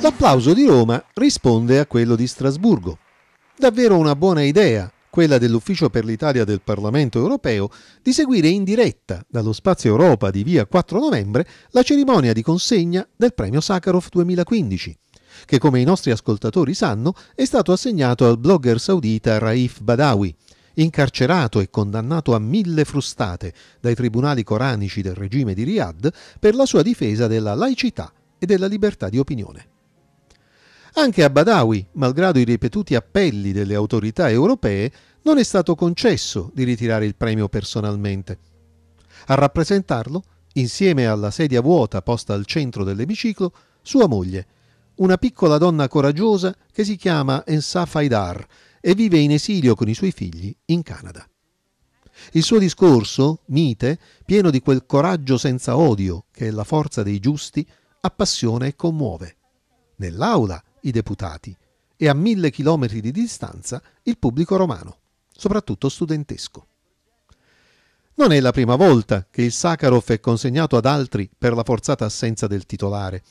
L'applauso di Roma risponde a quello di Strasburgo. Davvero una buona idea quella dell'Ufficio per l'Italia del Parlamento europeo, di seguire in diretta dallo Spazio Europa di via 4 novembre la cerimonia di consegna del Premio Sakharov 2015 che come i nostri ascoltatori sanno è stato assegnato al blogger saudita Raif Badawi, incarcerato e condannato a mille frustate dai tribunali coranici del regime di Riyadh per la sua difesa della laicità e della libertà di opinione. Anche a Badawi, malgrado i ripetuti appelli delle autorità europee, non è stato concesso di ritirare il premio personalmente. A rappresentarlo, insieme alla sedia vuota posta al centro dell'emiciclo, sua moglie, una piccola donna coraggiosa che si chiama Ensaf Haidar e vive in esilio con i suoi figli in Canada. Il suo discorso, mite, pieno di quel coraggio senza odio che è la forza dei giusti, appassiona e commuove. Nell'aula i deputati e a mille chilometri di distanza il pubblico romano, soprattutto studentesco. Non è la prima volta che il Sakharov è consegnato ad altri per la forzata assenza del titolare.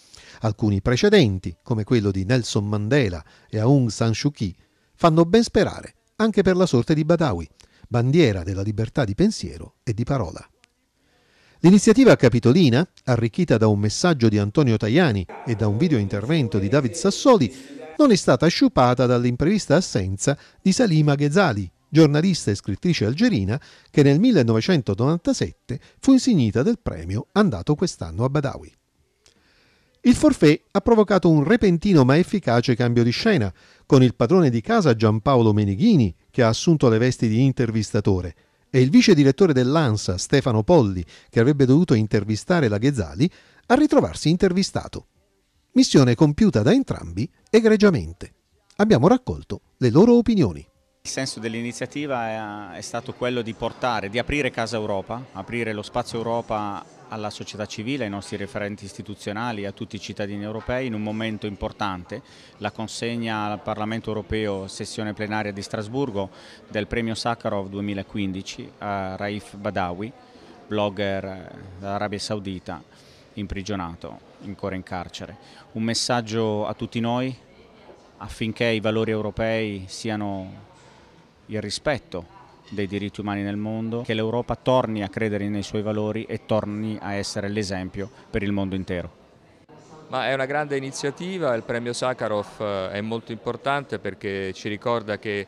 Alcuni precedenti, come quello di Nelson Mandela e Aung San Suu Kyi, fanno ben sperare anche per la sorte di Badawi, bandiera della libertà di pensiero e di parola. L'iniziativa capitolina, arricchita da un messaggio di Antonio Tajani e da un video intervento di David Sassoli, non è stata sciupata dall'imprevista assenza di Salima Ghezali, giornalista e scrittrice algerina che nel 1997 fu insignita del premio andato quest'anno a Badawi. Il forfè ha provocato un repentino ma efficace cambio di scena, con il padrone di casa Giampaolo Meneghini, che ha assunto le vesti di intervistatore, e il vice direttore dell'ANSA Stefano Polli, che avrebbe dovuto intervistare la Ghezali, a ritrovarsi intervistato. Missione compiuta da entrambi egregiamente. Abbiamo raccolto le loro opinioni. Il senso dell'iniziativa è stato quello di portare, di aprire Casa Europa, aprire lo spazio Europa alla società civile, ai nostri referenti istituzionali, a tutti i cittadini europei in un momento importante, la consegna al Parlamento europeo, sessione plenaria di Strasburgo, del premio Sakharov 2015 a Raif Badawi, blogger eh, dell'Arabia Saudita, imprigionato, ancora in carcere. Un messaggio a tutti noi affinché i valori europei siano il rispetto dei diritti umani nel mondo, che l'Europa torni a credere nei suoi valori e torni a essere l'esempio per il mondo intero. Ma è una grande iniziativa, il premio Sakharov eh, è molto importante perché ci ricorda che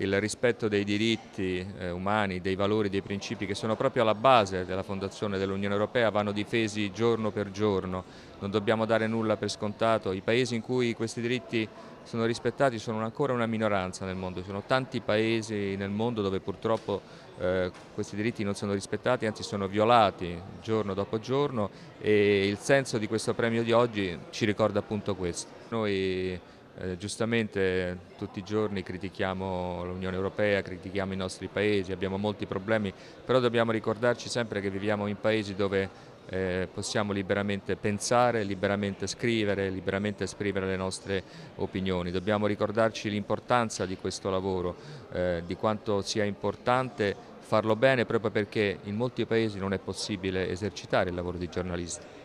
il rispetto dei diritti eh, umani, dei valori, dei principi che sono proprio alla base della fondazione dell'Unione Europea vanno difesi giorno per giorno, non dobbiamo dare nulla per scontato, i paesi in cui questi diritti sono rispettati sono ancora una minoranza nel mondo, ci sono tanti paesi nel mondo dove purtroppo eh, questi diritti non sono rispettati, anzi sono violati giorno dopo giorno e il senso di questo premio di oggi ci ricorda appunto questo. Noi eh, giustamente tutti i giorni critichiamo l'Unione Europea, critichiamo i nostri paesi, abbiamo molti problemi, però dobbiamo ricordarci sempre che viviamo in paesi dove eh, possiamo liberamente pensare, liberamente scrivere, liberamente esprimere le nostre opinioni. Dobbiamo ricordarci l'importanza di questo lavoro, eh, di quanto sia importante farlo bene proprio perché in molti paesi non è possibile esercitare il lavoro di giornalista.